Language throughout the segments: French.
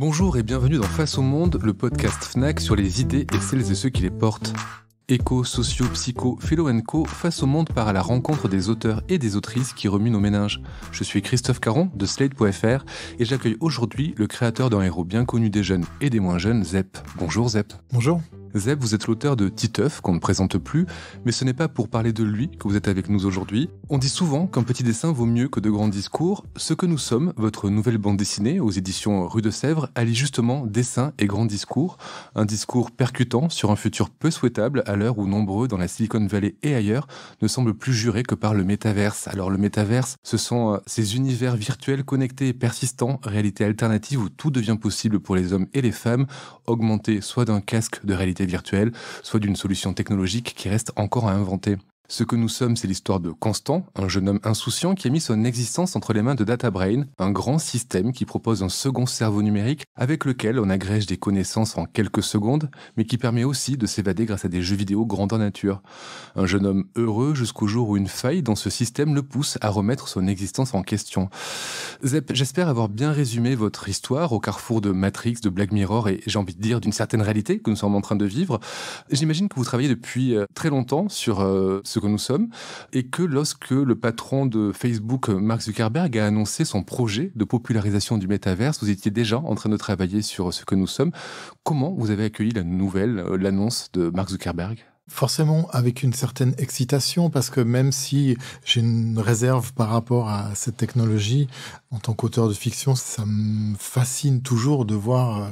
Bonjour et bienvenue dans Face au Monde, le podcast FNAC sur les idées et celles et ceux qui les portent. Éco, socio, psycho, philo co, face au monde par à la rencontre des auteurs et des autrices qui remuent nos méninges. Je suis Christophe Caron de Slate.fr et j'accueille aujourd'hui le créateur d'un héros bien connu des jeunes et des moins jeunes, Zep. Bonjour Zep. Bonjour vous êtes l'auteur de Titeuf, qu'on ne présente plus, mais ce n'est pas pour parler de lui que vous êtes avec nous aujourd'hui. On dit souvent qu'un petit dessin vaut mieux que de grands discours. Ce que nous sommes, votre nouvelle bande dessinée aux éditions Rue de Sèvres, allie justement dessin et grand discours. Un discours percutant sur un futur peu souhaitable à l'heure où nombreux dans la Silicon Valley et ailleurs ne semblent plus jurer que par le métaverse. Alors le métaverse, ce sont euh, ces univers virtuels connectés et persistants, réalité alternative où tout devient possible pour les hommes et les femmes, augmentés soit d'un casque de réalité virtuelle, soit d'une solution technologique qui reste encore à inventer. Ce que nous sommes, c'est l'histoire de Constant, un jeune homme insouciant qui a mis son existence entre les mains de DataBrain, un grand système qui propose un second cerveau numérique avec lequel on agrège des connaissances en quelques secondes, mais qui permet aussi de s'évader grâce à des jeux vidéo en nature. Un jeune homme heureux jusqu'au jour où une faille dans ce système le pousse à remettre son existence en question. Zep, j'espère avoir bien résumé votre histoire au carrefour de Matrix, de Black Mirror et j'ai envie de dire d'une certaine réalité que nous sommes en train de vivre. J'imagine que vous travaillez depuis euh, très longtemps sur euh, ce que nous sommes, et que lorsque le patron de Facebook, Mark Zuckerberg, a annoncé son projet de popularisation du métaverse, vous étiez déjà en train de travailler sur ce que nous sommes. Comment vous avez accueilli la nouvelle, euh, l'annonce de Mark Zuckerberg Forcément, avec une certaine excitation, parce que même si j'ai une réserve par rapport à cette technologie, en tant qu'auteur de fiction, ça me fascine toujours de voir euh,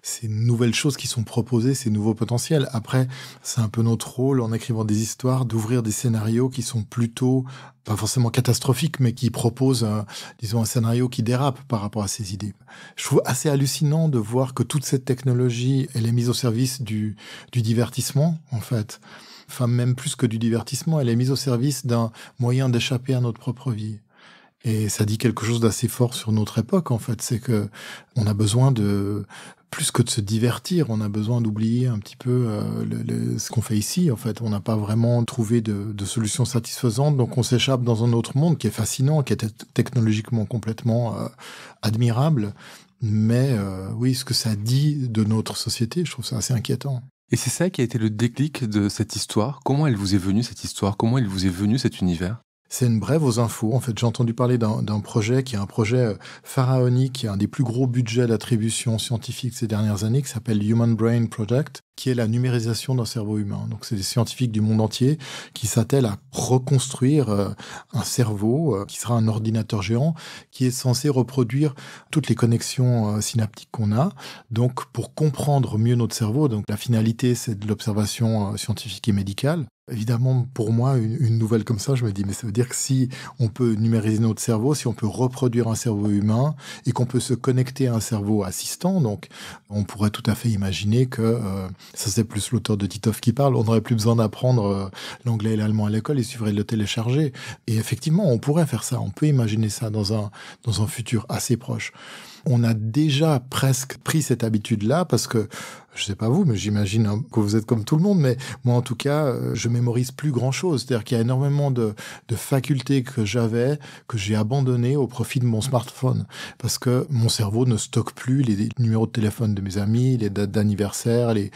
ces nouvelles choses qui sont proposées, ces nouveaux potentiels. Après, c'est un peu notre rôle en écrivant des histoires d'ouvrir des scénarios qui sont plutôt, pas forcément catastrophiques, mais qui proposent, euh, disons, un scénario qui dérape par rapport à ces idées. Je trouve assez hallucinant de voir que toute cette technologie, elle est mise au service du divertissement, en fait même plus que du divertissement, elle est mise au service d'un moyen d'échapper à notre propre vie. Et ça dit quelque chose d'assez fort sur notre époque, en fait. C'est que on a besoin de plus que de se divertir, on a besoin d'oublier un petit peu euh, ce qu'on fait ici. En fait, on n'a pas vraiment trouvé de, de solution satisfaisante, donc on s'échappe dans un autre monde qui est fascinant, qui est technologiquement complètement euh, admirable. Mais euh, oui, ce que ça dit de notre société, je trouve ça assez inquiétant. Et c'est ça qui a été le déclic de cette histoire. Comment elle vous est venue cette histoire Comment il vous est venu cet univers c'est une brève aux infos. En fait, j'ai entendu parler d'un projet qui est un projet euh, pharaonique, qui est un des plus gros budgets d'attribution scientifique ces dernières années, qui s'appelle Human Brain Project, qui est la numérisation d'un cerveau humain. Donc, c'est des scientifiques du monde entier qui s'attellent à reconstruire euh, un cerveau euh, qui sera un ordinateur géant, qui est censé reproduire toutes les connexions synaptiques qu'on a. Donc, pour comprendre mieux notre cerveau, donc la finalité, c'est de l'observation scientifique et médicale. Évidemment, pour moi, une, nouvelle comme ça, je me dis, mais ça veut dire que si on peut numériser notre cerveau, si on peut reproduire un cerveau humain et qu'on peut se connecter à un cerveau assistant, donc on pourrait tout à fait imaginer que, euh, ça c'est plus l'auteur de Titov qui parle, on n'aurait plus besoin d'apprendre euh, l'anglais et l'allemand à l'école, il suffirait de le télécharger. Et effectivement, on pourrait faire ça, on peut imaginer ça dans un, dans un futur assez proche on a déjà presque pris cette habitude-là parce que je sais pas vous, mais j'imagine que vous êtes comme tout le monde, mais moi en tout cas, euh, je mémorise plus grand chose. C'est-à-dire qu'il y a énormément de, facultés que j'avais, que j'ai abandonnées au profit de mon smartphone. Parce que mon cerveau ne stocke plus les, numéros de téléphone de mes amis, les dates d'anniversaire, les,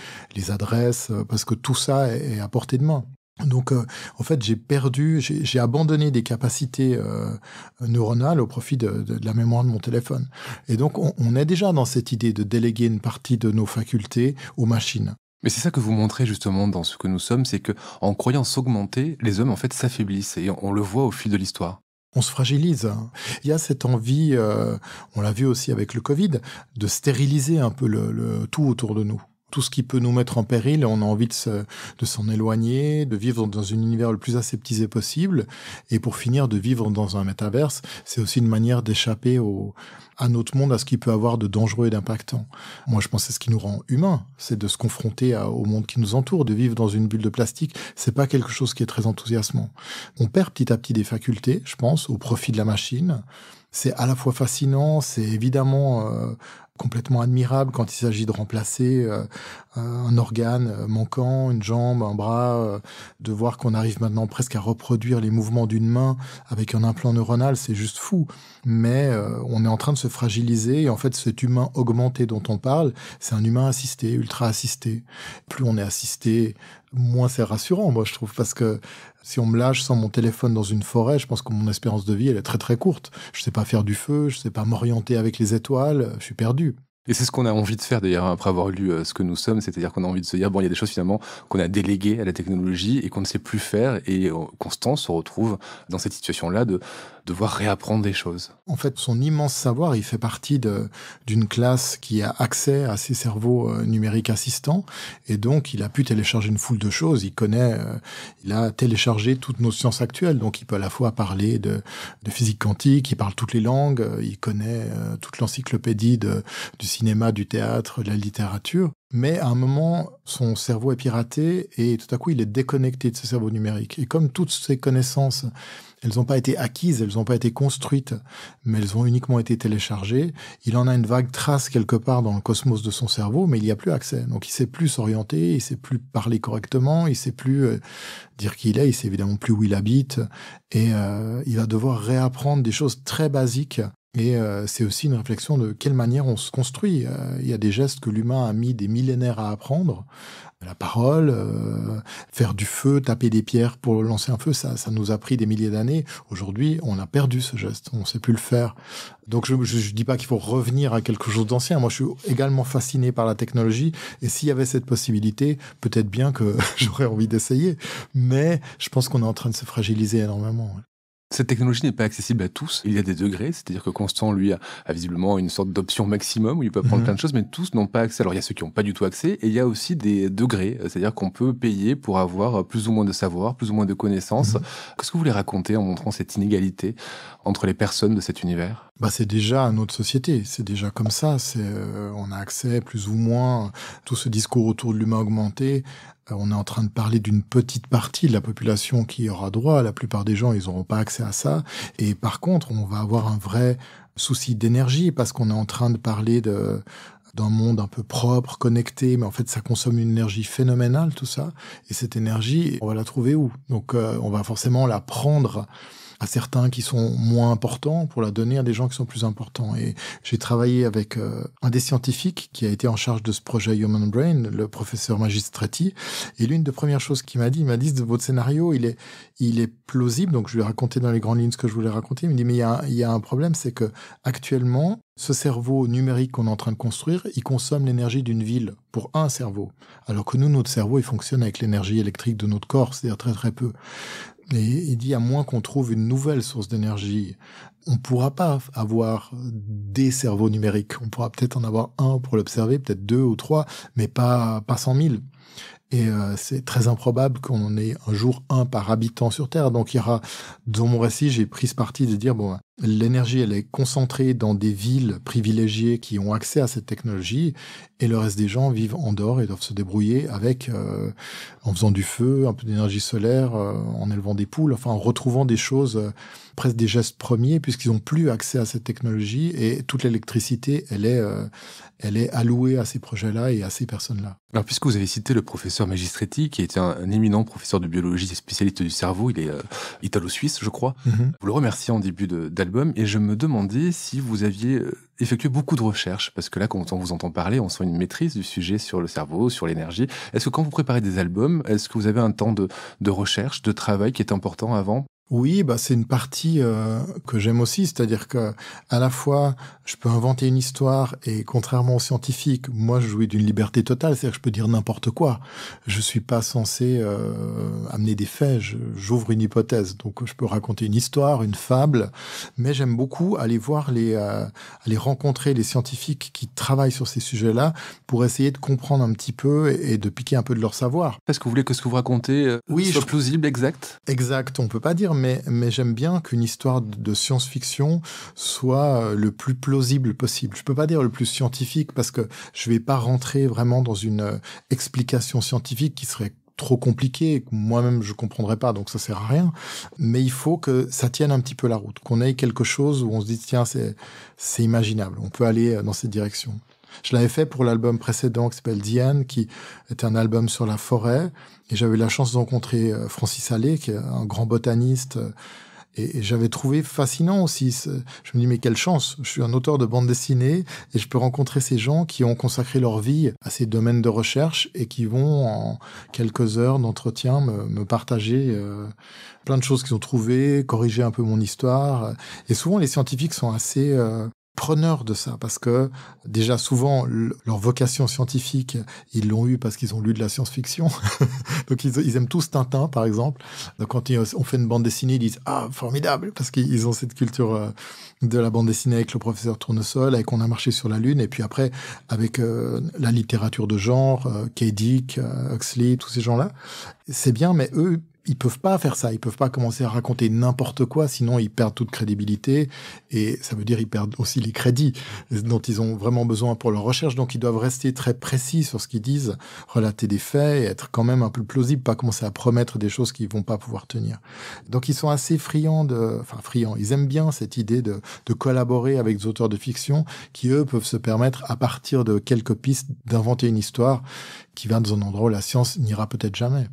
adresses, euh, parce que tout ça est à portée de main. Donc, euh, en fait, j'ai perdu, j'ai abandonné des capacités euh, neuronales au profit de, la mémoire de mon téléphone. Et donc, on, est déjà dans cette idée de déléguer une partie de nos facultés aux machines. Mais c'est ça que vous montrez justement dans ce que nous sommes, c'est qu'en croyant s'augmenter, les hommes en fait s'affaiblissent et on, le voit au fil de l'histoire on se fragilise. Hein. Il y a cette envie, euh, on l'a vu aussi avec le Covid, de stériliser un peu tout autour de nous tout ce qui peut nous mettre en péril, on a envie de, se, de s'en éloigner, de vivre dans un univers le plus aseptisé possible, et pour finir, de vivre dans un métaverse, c'est aussi une manière d'échapper au, à notre monde, à ce qui peut avoir de dangereux et d'impactant. Moi, je pense que c'est ce qui nous rend humains, c'est de se confronter au monde qui nous entoure, de vivre dans une bulle de plastique, c'est pas quelque chose qui est très enthousiasmant. On perd petit à petit des facultés, je pense, au profit de la machine, c'est à la fois fascinant, c'est évidemment euh, complètement admirable quand il s'agit de remplacer euh, un organe euh, manquant, une jambe, un bras, euh, de voir qu'on arrive maintenant presque à reproduire les mouvements d'une main avec un implant neuronal, c'est juste fou. Mais on est en train de se fragiliser et en fait cet humain augmenté dont on parle, c'est un humain assisté, ultra assisté. Plus on est assisté, moins c'est rassurant, moi je trouve, parce que si on me lâche sans mon téléphone dans une forêt, je pense que mon espérance de vie, elle est très très courte. Je sais pas faire du feu, je sais pas m'orienter avec les étoiles, je suis perdu. Et c'est ce qu'on a envie de faire d'ailleurs après avoir lu euh, ce que nous sommes, c'est-à-dire qu'on a envie de se dire bon, il y a des choses finalement qu'on a déléguées à la technologie et qu'on ne sait plus faire et Constant euh, Constance se retrouve dans cette situation-là de devoir réapprendre des choses. En fait, son immense savoir, il fait partie d'une classe qui a accès à ses cerveaux euh, numériques assistants, et donc il a pu télécharger une foule de choses. Il connaît, euh, il a téléchargé toutes nos sciences actuelles, donc il peut à la fois parler de, de physique quantique, il parle toutes les langues, euh, il connaît toute l'encyclopédie du cinéma, du théâtre, de la littérature. Mais à un moment, son cerveau est piraté et tout à coup, il est déconnecté de ce cerveau numérique. Et comme toutes ses connaissances elles n'ont pas été acquises, elles n'ont pas été construites, mais elles ont uniquement été téléchargées. Il en a une vague trace quelque part dans le cosmos de son cerveau, mais il n'y a plus accès. Donc il sait plus s'orienter, il sait plus parler correctement, il sait plus euh, dire qui il est, il sait évidemment plus où il habite, et euh, il va devoir réapprendre des choses très basiques et euh, c'est aussi une réflexion de quelle manière on se construit. Euh, il y a des gestes que l'humain a mis des millénaires à apprendre. La parole, euh, faire du feu, taper des pierres pour lancer un feu, ça, ça nous a pris des milliers d'années. Aujourd'hui, on a perdu ce geste, on ne sait plus le faire. Donc je ne dis pas qu'il faut revenir à quelque chose d'ancien. Moi, je suis également fasciné par la technologie. Et s'il y avait cette possibilité, peut-être bien que j'aurais envie d'essayer. Mais je pense qu'on est en train de se fragiliser énormément. Cette technologie n'est pas accessible à tous. Il y a des degrés, c'est-à-dire que Constant, lui, a, visiblement une sorte d'option maximum où il peut prendre mhm. plein de choses, mais tous n'ont pas accès. Alors, il y a ceux qui n'ont pas du tout accès, et il y a aussi des degrés, c'est-à-dire qu'on peut payer pour avoir euh, plus ou moins de savoir, plus ou moins de connaissances. Mhm. Qu'est-ce que vous voulez raconter en montrant cette inégalité entre les personnes de cet univers bah, c'est déjà notre société, c'est déjà comme ça. Euh, on a accès plus ou moins tout ce discours autour de l'humain augmenté euh, on est en train de parler d'une petite partie de la population qui aura droit. La plupart des gens, ils n'auront pas accès à ça. Et par contre, on va avoir un vrai souci d'énergie parce qu'on est en train de parler de d'un monde un peu propre, connecté, mais en fait ça consomme une énergie phénoménale tout ça. Et cette énergie, on va la trouver où Donc euh, on va forcément la prendre à certains qui sont moins importants pour la donner à des gens qui sont plus importants. Et j'ai travaillé avec euh, un des scientifiques qui a été en charge de ce projet Human Brain, le professeur Magistrati. Et l'une des premières choses qu'il m'a dit, il m'a dit votre scénario, il est, il est plausible. Donc je lui ai raconté dans les grandes lignes ce que je voulais raconter. Il me dit mais il y a, il y a un problème, c'est que actuellement ce cerveau numérique qu'on est en train de construire, il consomme l'énergie d'une ville pour un cerveau. Alors que nous, notre cerveau, il fonctionne avec l'énergie électrique de notre corps, c'est-à-dire très très peu. Et il dit, à moins qu'on trouve une nouvelle source d'énergie, on ne pourra pas avoir des cerveaux numériques. On pourra peut-être en avoir un pour l'observer, peut-être deux ou trois, mais pas, pas cent mille. Et euh, c'est très improbable qu'on en ait un jour un par habitant sur Terre. Donc il y aura, dans mon récit, j'ai pris ce parti de dire, bon, l'énergie, elle est concentrée dans des villes privilégiées qui ont accès à cette technologie, et le reste des gens vivent en dehors et doivent se débrouiller avec, euh, en faisant du feu, un peu d'énergie solaire, euh, en élevant des poules, enfin en retrouvant des choses, euh, presque des gestes premiers, puisqu'ils n'ont plus accès à cette technologie, et toute l'électricité, elle est, elle est allouée à ces projets-là et à ces personnes-là. Alors, puisque vous avez cité le professeur Magistretti, qui est un, éminent professeur de biologie et spécialiste du cerveau, il est italo-suisse, je crois, mm-hmm. vous le remerciez en début de et je me demandais si vous aviez euh, effectué beaucoup de recherches, parce que là, quand on vous entend parler, on sent une maîtrise du sujet sur le cerveau, sur l'énergie. Est-ce que quand vous préparez des albums, est-ce que vous avez un temps de recherche, de travail qui est important avant oui, bah c'est une partie euh, que j'aime aussi, c'est-à-dire que à la fois je peux inventer une histoire et contrairement aux scientifiques, moi je jouis d'une liberté totale, c'est-à-dire que je peux dire n'importe quoi. Je suis pas censé euh, amener des faits, j'ouvre une hypothèse, donc je peux raconter une histoire, une fable, mais j'aime beaucoup aller voir les euh, aller rencontrer les scientifiques qui travaillent sur ces sujets-là pour essayer de comprendre un petit peu et, de piquer un peu de leur savoir. Est-ce que vous voulez que ce que vous racontez soit plausible, exact Exact, on ne peut pas dire mais, j'aime bien qu'une histoire de science-fiction soit euh, le plus plausible possible. Je ne peux pas dire le plus scientifique parce que je ne vais pas rentrer vraiment dans une euh, explication scientifique qui serait trop compliquée. que moi-même je comprendrais pas, donc ça sert à rien. Mais il faut que ça tienne un petit peu la route, qu'on ait quelque chose où on se dit tiens c'est c'est imaginable, on peut aller euh, dans cette direction. Je l'avais fait pour l'album précédent qui s'appelle Diane, qui était un album sur la forêt. Et j'avais la chance de rencontrer euh, Francis Allais, qui est un grand botaniste. Euh, et, j'avais trouvé fascinant aussi. Je me dis, mais quelle chance. Je suis un auteur de bande dessinée et je peux rencontrer ces gens qui ont consacré leur vie à ces domaines de recherche et qui vont, en quelques heures d'entretien, me, partager euh, plein de choses qu'ils ont trouvées, corriger un peu mon histoire. Et souvent, les scientifiques sont assez preneurs de ça parce que déjà souvent leur vocation scientifique ils l'ont eu parce qu'ils ont lu de la science-fiction donc ils, aiment tous Tintin par exemple donc quand ils, on fait une bande dessinée ils disent ah formidable parce qu'ils ont cette culture euh, de la bande dessinée avec le professeur Tournesol avec qu'on a marché sur la lune et puis après avec euh, la littérature de genre euh, Dick, euh, Huxley tous ces gens là c'est bien mais eux ils peuvent pas faire ça, ils peuvent pas commencer à raconter n'importe quoi, sinon ils perdent toute crédibilité et ça veut dire ils perdent aussi les crédits dont ils ont vraiment besoin pour leur recherche. Donc ils doivent rester très précis sur ce qu'ils disent, relater des faits et être quand même un peu plausible, pas commencer à promettre des choses qu'ils vont pas pouvoir tenir. Donc ils sont assez friands de, enfin friands, ils aiment bien cette idée de, de collaborer avec des auteurs de fiction qui eux peuvent se permettre à partir de quelques pistes d'inventer une histoire qui vient dans un endroit où la science n'ira peut-être jamais.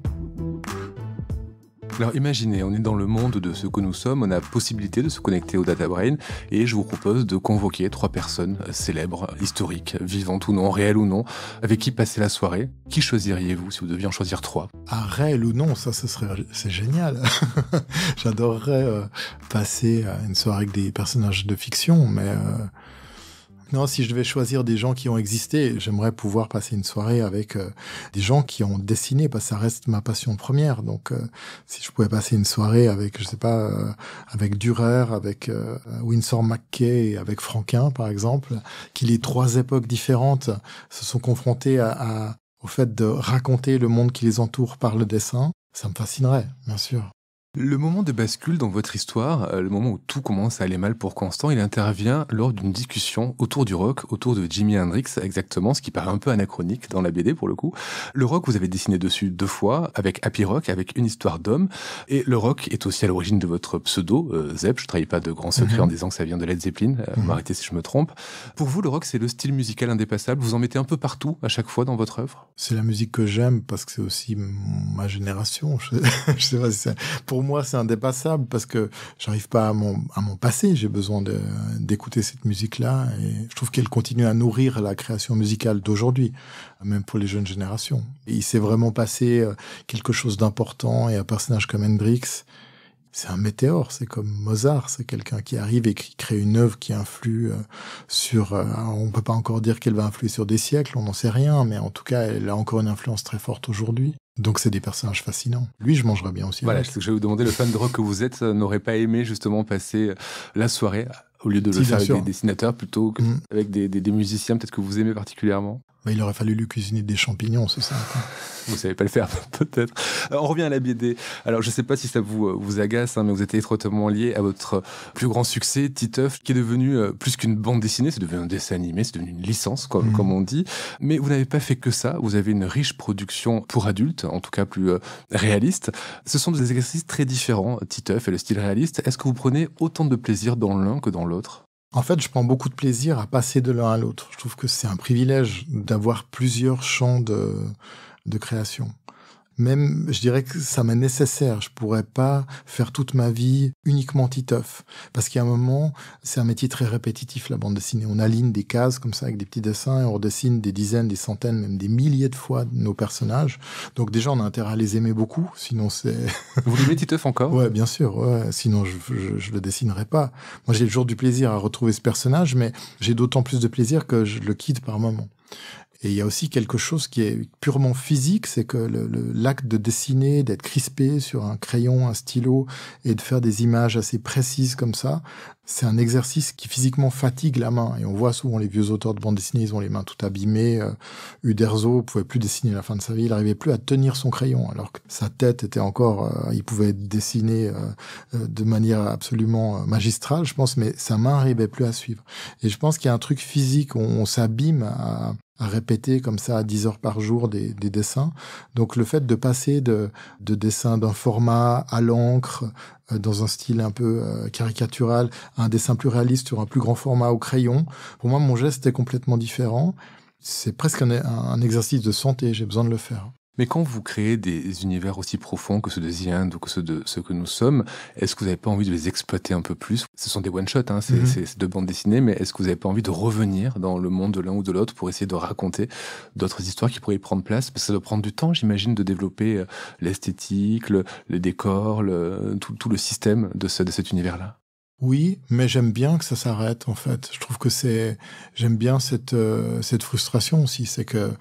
Alors imaginez, on est dans le monde de ce que nous sommes, on a possibilité de se connecter au Data Brain et je vous propose de convoquer trois personnes célèbres, historiques, vivantes ou non, réelles ou non, avec qui passer la soirée. Qui choisiriez-vous si vous deviez en choisir trois Ah, réel ou non, ça, ce serait, c'est génial. J'adorerais euh, passer une soirée avec des personnages de fiction, mais euh, non, si je devais choisir des gens qui ont existé, j'aimerais pouvoir passer une soirée avec euh, des gens qui ont dessiné, parce que ça reste ma passion première. Donc, euh, si je pouvais passer une soirée avec, je sais pas, euh, avec Durer, avec Winsor McKay, avec Franquin, par exemple, qui les trois époques différentes se sont confrontées au fait de raconter le monde qui les entoure par le dessin, ça me fascinerait, bien sûr. Le moment de bascule dans votre histoire, euh, le moment où tout commence à aller mal pour Constant, il intervient lors d'une discussion autour du rock, autour de Jimi Hendrix exactement, ce qui paraît un peu anachronique dans la BD pour le coup. Le rock, vous avez dessiné dessus deux fois, avec Happy Rock, avec une histoire d'homme, et le rock est aussi à l'origine de votre pseudo, euh, Zep, je ne trahis pas de grands secrets mhm. en disant que ça vient de Led Zeppelin, euh, mhm. m'arrêtez si je me trompe. Pour vous, le rock, c'est le style musical indépassable, vous en mettez un peu partout, à chaque fois, dans votre œuvre C'est la musique que j'aime, parce que c'est aussi ma génération, je sais pas si ça pour moi, c'est indépassable parce que j'arrive pas à mon, passé. J'ai besoin d'écouter cette musique-là et je trouve qu'elle continue à nourrir la création musicale d'aujourd'hui, même pour les jeunes générations. il s'est vraiment passé euh, quelque chose d'important et un personnage comme Hendrix, c'est un météore, c'est comme Mozart, c'est quelqu'un qui arrive et qui crée une œuvre qui influe euh, sur, euh, on ne peut pas encore dire qu'elle va influer sur des siècles, on n'en sait rien, mais en tout cas, elle a encore une influence très forte aujourd'hui. Donc c'est des personnages fascinants. Lui, je mangerais bien aussi. Voilà, je vais vous demander, le fan de rock que vous êtes euh, n'aurait pas aimé justement passer euh, la soirée au lieu de le faire avec des dessinateurs plutôt que mm. avec des musiciens peut-être que vous aimez particulièrement il aurait fallu lui cuisiner des champignons, c'est ça. vous savez pas le faire, peut-être. Euh, on revient à la BD. Alors, je sais pas si ça vous, euh, vous agace, hein, mais vous êtes étroitement lié à votre plus grand succès, Titeuf, qui est devenu euh, plus qu'une bande dessinée, c'est devenu un dessin animé, c'est devenu une licence, comme, mhm. comme on dit. Mais vous n'avez pas fait que ça. Vous avez une riche production pour adultes, en tout cas plus réaliste. Ce sont des exercices très différents, Titeuf et le style réaliste. Est-ce que vous prenez autant de plaisir dans l'un que dans l'autre en fait, je prends beaucoup de plaisir à passer de l'un à l'autre. Je trouve que c'est un privilège d'avoir plusieurs champs de, de création même, je dirais que ça m'est nécessaire. Je pourrais pas faire toute ma vie uniquement Titeuf. Parce qu'à un moment, c'est un métier très répétitif, la bande dessinée. On aligne des cases comme ça avec des petits dessins et on redessine des dizaines, des centaines, même des milliers de fois nos personnages. Donc déjà, on a intérêt à les aimer beaucoup. Sinon, c'est... Vous voulez Titeuf encore? Ouais, bien sûr. Ouais. Sinon, je, le dessinerai pas. Moi, j'ai toujours du plaisir à retrouver ce personnage, mais j'ai d'autant plus de plaisir que je le quitte par moment. Et il y a aussi quelque chose qui est purement physique, c'est que l'acte de dessiner, d'être crispé sur un crayon, un stylo, et de faire des images assez précises comme ça, c'est un exercice qui physiquement fatigue la main. Et on voit souvent les vieux auteurs de bande dessinée, ils ont les mains tout abîmées. Euh, Uderzo pouvait plus dessiner la fin de sa vie, il n'arrivait plus à tenir son crayon, alors que sa tête était encore, euh, il pouvait dessiner euh, euh, de manière absolument magistrale, je pense, mais sa main n'arrivait plus à suivre. Et je pense qu'il y a un truc physique, on, on s'abîme à, à répéter comme ça à 10 heures par jour des, dessins. Donc le fait de passer de, de dessins d'un format à l'encre, euh, dans un style un peu euh, caricatural, à un dessin plus réaliste sur un plus grand format au crayon, pour moi mon geste est complètement différent. C'est presque un exercice de santé, j'ai besoin de le faire. Mais quand vous créez des univers aussi profonds que ceux de donc ou que ceux de ce que nous sommes, est-ce que vous n'avez pas envie de les exploiter un peu plus Ce sont des one shot hein, mhm. c'est deux bandes dessinées, mais est-ce que vous n'avez pas envie de revenir dans le monde de l'un ou de l'autre pour essayer de raconter d'autres histoires qui pourraient y prendre place Parce que ça doit prendre du temps, j'imagine, de développer euh, l'esthétique, le, les décors, tout, le système de, de cet univers-là. Oui, mais j'aime bien que ça s'arrête en fait. Je trouve que c'est j'aime bien cette euh, cette frustration aussi, c'est que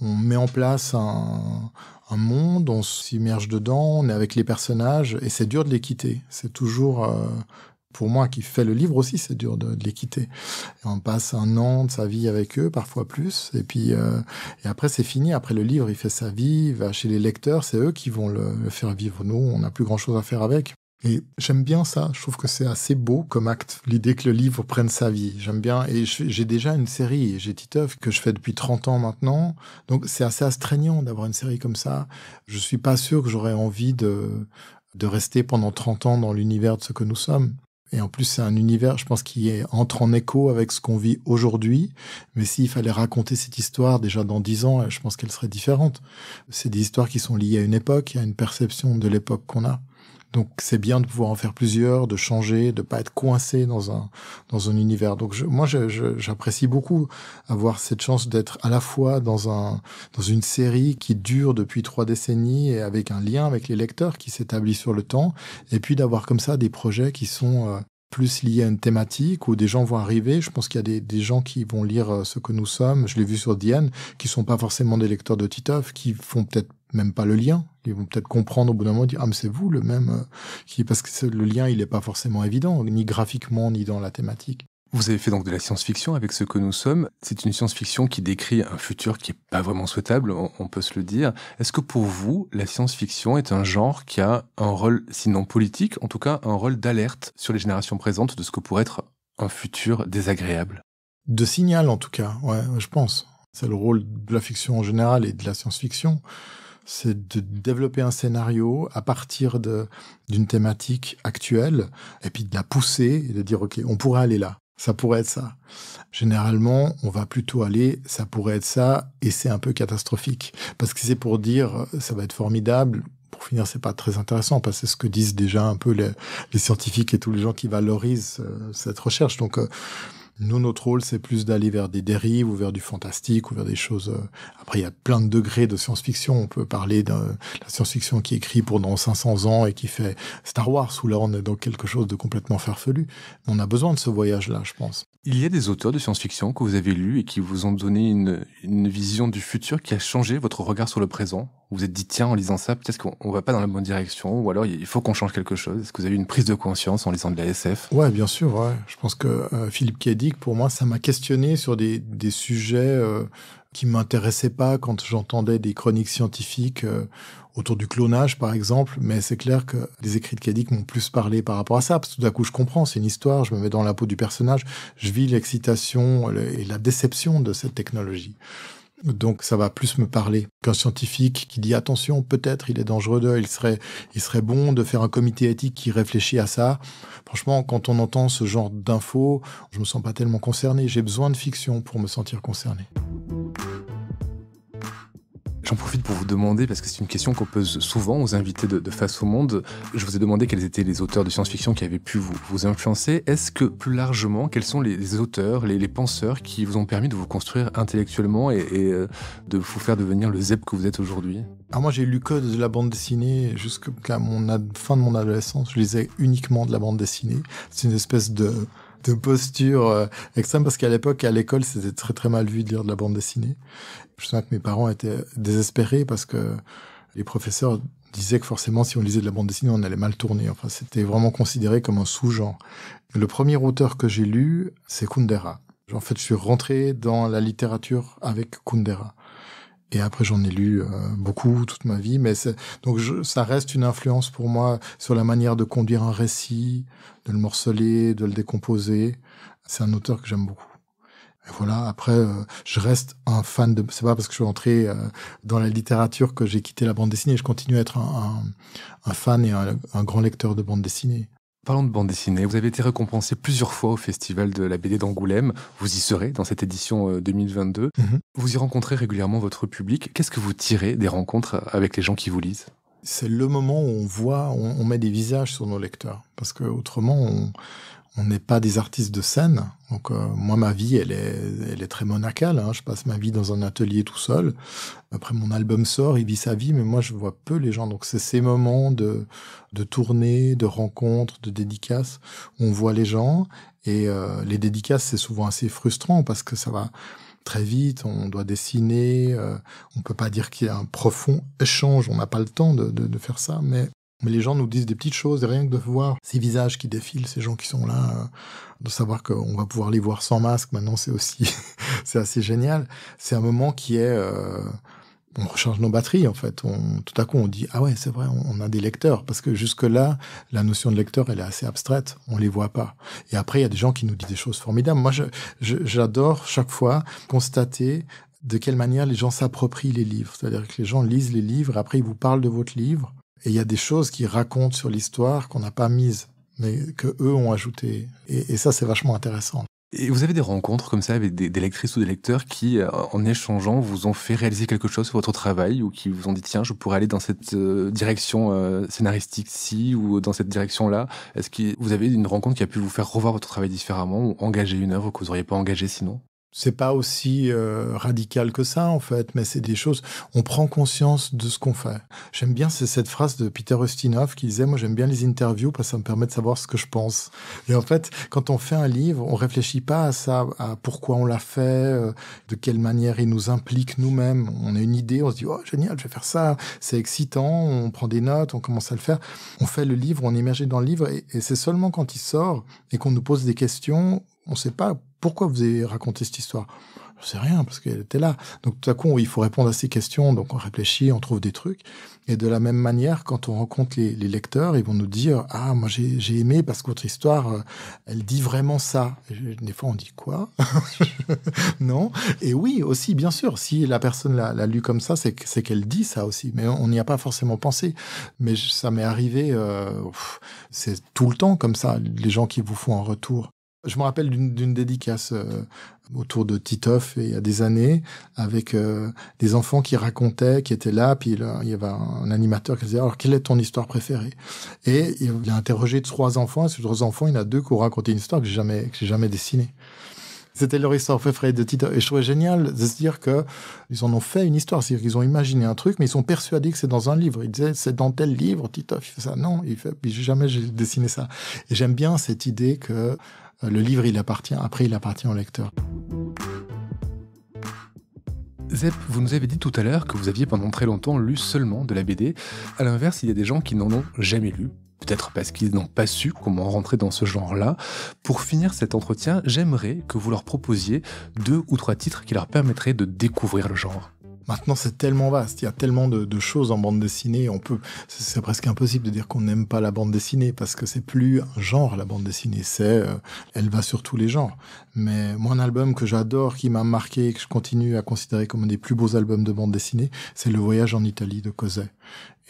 on met en place un monde, on s'immerge dedans, on est avec les personnages et c'est dur de les quitter. C'est toujours euh, pour moi qui fait le livre aussi, c'est dur de, de les quitter. on passe un an de sa vie avec eux, parfois plus, et puis euh, et après c'est fini. Après le livre, il fait sa vie, il va chez les lecteurs, c'est eux qui vont le, le faire vivre. Nous, on n'a plus grand chose à faire avec. Et j'aime bien ça, je trouve que c'est assez beau comme acte, l'idée que le livre prenne sa vie. J'aime bien, et j'ai déjà une série, j'ai Titeuf, que je fais depuis 30 ans maintenant, donc c'est assez astreignant d'avoir une série comme ça. Je suis pas sûr que j'aurais envie de, de rester pendant 30 ans dans l'univers de ce que nous sommes. Et en plus, c'est un univers, je pense, qui entre en écho avec ce qu'on vit aujourd'hui. Mais s'il fallait raconter cette histoire déjà dans dix ans, je pense qu'elle serait différente. C'est des histoires qui sont liées à une époque, à une perception de l'époque qu'on a. Donc c'est bien de pouvoir en faire plusieurs, de changer, de pas être coincé dans un dans un univers. Donc moi j'apprécie beaucoup avoir cette chance d'être à la fois dans un dans une série qui dure depuis trois décennies et avec un lien avec les lecteurs qui s'établit sur le temps, et puis d'avoir comme ça des projets qui sont euh, plus liés à une thématique où des gens vont arriver. Je pense qu'il y a des, des, gens qui vont lire euh, ce que nous sommes. Je l'ai vu sur Diane, qui sont pas forcément des lecteurs de Titov, qui font peut-être même pas le lien ils vont peut-être comprendre au bout d'un moment, dire ah mais c'est vous le même, euh, qui parce que le lien il n'est pas forcément évident, ni graphiquement ni dans la thématique. Vous avez fait donc de la science-fiction avec ce que nous sommes. C'est une science-fiction qui décrit un futur qui n'est pas vraiment souhaitable, on peut se le dire. Est-ce que pour vous, la science-fiction est un genre qui a un rôle, sinon politique, en tout cas un rôle d'alerte sur les générations présentes de ce que pourrait être un futur désagréable De signal en tout cas, ouais, je pense. C'est le rôle de la fiction en général et de la science-fiction c'est de développer un scénario à partir de d'une thématique actuelle, et puis de la pousser et de dire, OK, on pourrait aller là, ça pourrait être ça. Généralement, on va plutôt aller, ça pourrait être ça, et c'est un peu catastrophique. Parce que c'est pour dire, ça va être formidable, pour finir, c'est pas très intéressant parce que c'est ce que disent déjà un peu les, scientifiques et tous les gens qui valorisent euh, cette recherche. Donc, euh, nous, notre rôle, c'est plus d'aller vers des dérives ou vers du fantastique ou vers des choses. Euh, après, il y a plein de degrés de science-fiction. On peut parler de la science-fiction qui écrit pendant 500 ans et qui fait Star Wars, où là, on est dans quelque chose de complètement farfelu. On a besoin de ce voyage-là, je pense. Il y a des auteurs de science-fiction que vous avez lus et qui vous ont donné une, vision du futur qui a changé votre regard sur le présent. Vous vous êtes dit, tiens, en lisant ça, peut-être qu'on va pas dans la bonne direction, ou alors il faut qu'on change quelque chose. Est-ce que vous avez eu une prise de conscience en lisant de la SF Ouais, bien sûr. Ouais. Je pense que euh, Philippe Kédic, pour moi, ça m'a questionné sur des, des sujets euh, qui m'intéressait pas quand j'entendais des chroniques scientifiques euh, autour du clonage, par exemple. Mais c'est clair que les écrits de Kadik m'ont plus parlé par rapport à ça, parce que tout d'un coup, je comprends, c'est une histoire, je me mets dans la peau du personnage, je vis l'excitation et la déception de cette technologie. Donc ça va plus me parler qu'un scientifique qui dit attention, peut-être il est dangereux, il serait, il serait bon de faire un comité éthique qui réfléchit à ça. Franchement, quand on entend ce genre d'infos, je me sens pas tellement concerné. J'ai besoin de fiction pour me sentir concerné. J'en profite pour vous demander, parce que c'est une question qu'on pose souvent aux invités de, Face au Monde, je vous ai demandé quels étaient les auteurs de science-fiction qui avaient pu vous, vous influencer. Est-ce que plus largement, quels sont les, auteurs, les, penseurs qui vous ont permis de vous construire intellectuellement et, euh, de vous faire devenir le Zeb que vous êtes aujourd'hui Alors moi j'ai lu code de la bande dessinée jusqu'à mon fin de mon adolescence. Je lisais uniquement de la bande dessinée. C'est une espèce de de posture euh, extrême parce qu'à l'époque, à l'école, c'était très très mal vu de lire de la bande dessinée. Je sais que mes parents étaient désespérés parce que les professeurs disaient que forcément, si on lisait de la bande dessinée, on allait mal tourner. Enfin, c'était vraiment considéré comme un sous-genre. Le premier auteur que j'ai lu, c'est Kundera. En fait, je suis rentré dans la littérature avec Kundera. Et après, j'en ai lu euh, beaucoup toute ma vie, mais donc ça reste une influence pour moi sur la manière de conduire un récit, de le morceler, de le décomposer. C'est un auteur que j'aime beaucoup. Et voilà. Après, euh, je reste un fan de. C'est pas parce que je suis entré euh, dans la littérature que j'ai quitté la bande dessinée. Je continue à être un, fan et un, grand lecteur de bande dessinée. Parlons de bande dessinée. Vous avez été récompensé plusieurs fois au Festival de la BD d'Angoulême. Vous y serez dans cette édition 2022. Euh, mhm. Vous y rencontrez régulièrement votre public. Qu'est-ce que vous tirez des rencontres avec les gens qui vous lisent C'est le moment où on voit, on, met des visages sur nos lecteurs. Parce que autrement, on, on n'est pas des artistes de scène. Donc euh, moi, ma vie, elle est, elle est très monacale. Hein. Je passe ma vie dans un atelier tout seul. Après, mon album sort, il vit sa vie, mais moi, je vois peu les gens. Donc c'est ces moments de, de tournée, de rencontres, de dédicaces on voit les gens. Et euh, les dédicaces, c'est souvent assez frustrant parce que ça va très vite, on doit dessiner, euh, on peut pas dire qu'il y a un profond échange, on n'a pas le temps de, de, de faire ça, mais mais les gens nous disent des petites choses, rien que de voir ces visages qui défilent, ces gens qui sont là, euh, de savoir qu'on va pouvoir les voir sans masque, maintenant c'est aussi, c'est assez génial. C'est un moment qui est, euh, on recharge nos batteries en fait. On, tout à coup, on dit ah ouais, c'est vrai, on, on, a des lecteurs parce que jusque là, la notion de lecteur elle est assez abstraite, on les voit pas. Et après, il y a des gens qui nous disent des choses formidables. Moi, j'adore chaque fois constater de quelle manière les gens s'approprient les livres. C'est-à-dire que les gens lisent les livres, après ils vous parlent de votre livre, et il y a des choses qui racontent sur l'histoire qu'on n'a pas mises, mais que eux ont ajoutées. Et, ça, c'est vachement intéressant. Et vous avez des rencontres comme ça avec des, lectrices ou des lecteurs qui, euh, en échangeant, vous ont fait réaliser quelque chose sur votre travail ou qui vous ont dit tiens, je pourrais aller dans cette euh, direction euh, scénaristique-ci ou dans cette direction-là. Est-ce que vous avez une rencontre qui a pu vous faire revoir votre travail différemment ou engager une œuvre que vous n'auriez pas engagée sinon c'est pas aussi euh, radical que ça en fait, mais c'est des choses. On prend conscience de ce qu'on fait. J'aime bien c'est cette phrase de Peter Ustinov qui disait moi j'aime bien les interviews parce que ça me permet de savoir ce que je pense. Et en fait, quand on fait un livre, on réfléchit pas à ça, à pourquoi on l'a fait, euh, de quelle manière il nous implique nous-mêmes. On a une idée, on se dit oh génial, je vais faire ça, c'est excitant. On prend des notes, on commence à le faire. On fait le livre, on est immergé dans le livre, et, et c'est seulement quand il sort et qu'on nous pose des questions on ne sait pas pourquoi vous avez raconté cette histoire Je sais rien, parce qu'elle était là. Donc tout à coup, il faut répondre à ces questions, donc on réfléchit, on trouve des trucs. Et de la même manière, quand on rencontre les, lecteurs, ils vont nous dire « Ah, moi j'ai aimé parce que histoire, euh, elle dit vraiment ça. » Des fois, on dit « Quoi ?» Non Et oui, aussi, bien sûr, si la personne l'a lu comme ça, c'est qu'elle dit ça aussi. Mais on n'y a pas forcément pensé. Mais ça m'est arrivé, euh, c'est tout le temps comme ça, les gens qui vous font un retour. Je me rappelle d'une dédicace euh, autour de Titoff il y a des années avec euh, des enfants qui racontaient, qui étaient là, puis il y avait un animateur qui disait alors quelle est ton histoire préférée Et il a interrogé trois enfants. Et ces trois enfants, il y en a deux qui ont raconté une histoire que j'ai jamais que j'ai jamais dessinée. C'était leur histoire préférée de Titoff. Et je trouvais génial de se dire que ils en ont fait une histoire, c'est-à-dire qu'ils ont imaginé un truc, mais ils sont persuadés que c'est dans un livre. Ils disaient c'est dans tel livre, Titoff. Il fait ça. Non, il fait. Puis jamais j'ai dessiné ça. Et j'aime bien cette idée que euh, le livre, il appartient, après, il appartient au lecteur. Zep, vous nous avez dit tout à l'heure que vous aviez pendant très longtemps lu seulement de la BD. À l'inverse, il y a des gens qui n'en ont jamais lu, peut-être parce qu'ils n'ont pas su comment rentrer dans ce genre-là. Pour finir cet entretien, j'aimerais que vous leur proposiez deux ou trois titres qui leur permettraient de découvrir le genre. Maintenant, c'est tellement vaste, il y a tellement de, choses en bande dessinée, on peut, c'est presque impossible de dire qu'on n'aime pas la bande dessinée parce que c'est plus un genre la bande dessinée, c'est, euh, elle va sur tous les genres. Mais moi, un album que j'adore, qui m'a marqué, que je continue à considérer comme un des plus beaux albums de bande dessinée, c'est Le Voyage en Italie de Cosette.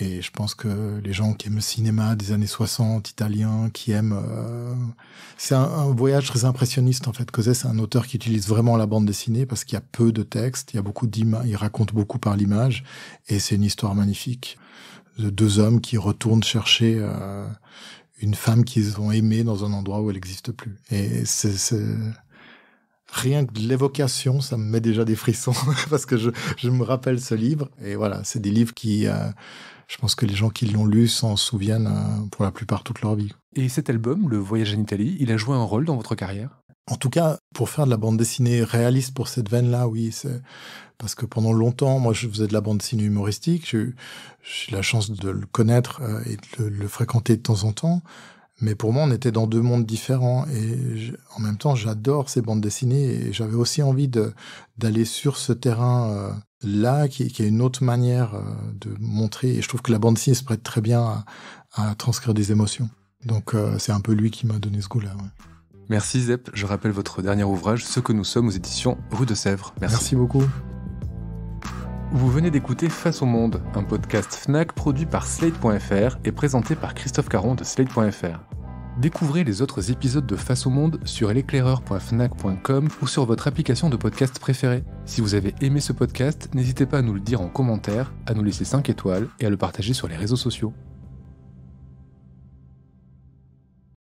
Et je pense que les gens qui aiment le cinéma des années 60, italiens, qui aiment... Euh, c'est un, voyage très impressionniste, en fait. Cosé, c'est un auteur qui utilise vraiment la bande dessinée parce qu'il y a peu de texte, il y a beaucoup d'images, il raconte beaucoup par l'image, et c'est une histoire magnifique de deux hommes qui retournent chercher euh, une femme qu'ils ont aimée dans un endroit où elle n'existe plus. Et c'est rien que de l'évocation, ça me met déjà des frissons parce que je, me rappelle ce livre. Et voilà, c'est des livres qui euh, je pense que les gens qui l'ont lu s'en souviennent euh, pour la plupart toute leur vie. Et cet album, Le Voyage en Italie, il a joué un rôle dans votre carrière En tout cas, pour faire de la bande dessinée réaliste pour cette veine-là, oui. C'est... Parce que pendant longtemps, moi, je faisais de la bande dessinée humoristique. J'ai eu, la chance de le connaître euh, et de le fréquenter de temps en temps. Mais pour moi, on était dans deux mondes différents. Et en même temps, j'adore ces bandes dessinées. Et j'avais aussi envie d'aller sur ce terrain-là, euh, qui, qui, est une autre manière euh, de montrer. Et je trouve que la bande dessinée se prête très bien à, transcrire des émotions. Donc euh, c'est un peu lui qui m'a donné ce goût-là. Merci Zep. Je rappelle votre dernier ouvrage, Ce que nous sommes, aux éditions Rue de Sèvres. Merci, Merci beaucoup. Vous venez d'écouter Face au Monde, un podcast FNAC produit par Slate.fr et présenté par Christophe Caron de Slate.fr. Découvrez les autres épisodes de Face au Monde sur l'éclaireur.fnac.com ou sur votre application de podcast préférée. Si vous avez aimé ce podcast, n'hésitez pas à nous le dire en commentaire, à nous laisser 5 étoiles et à le partager sur les réseaux sociaux.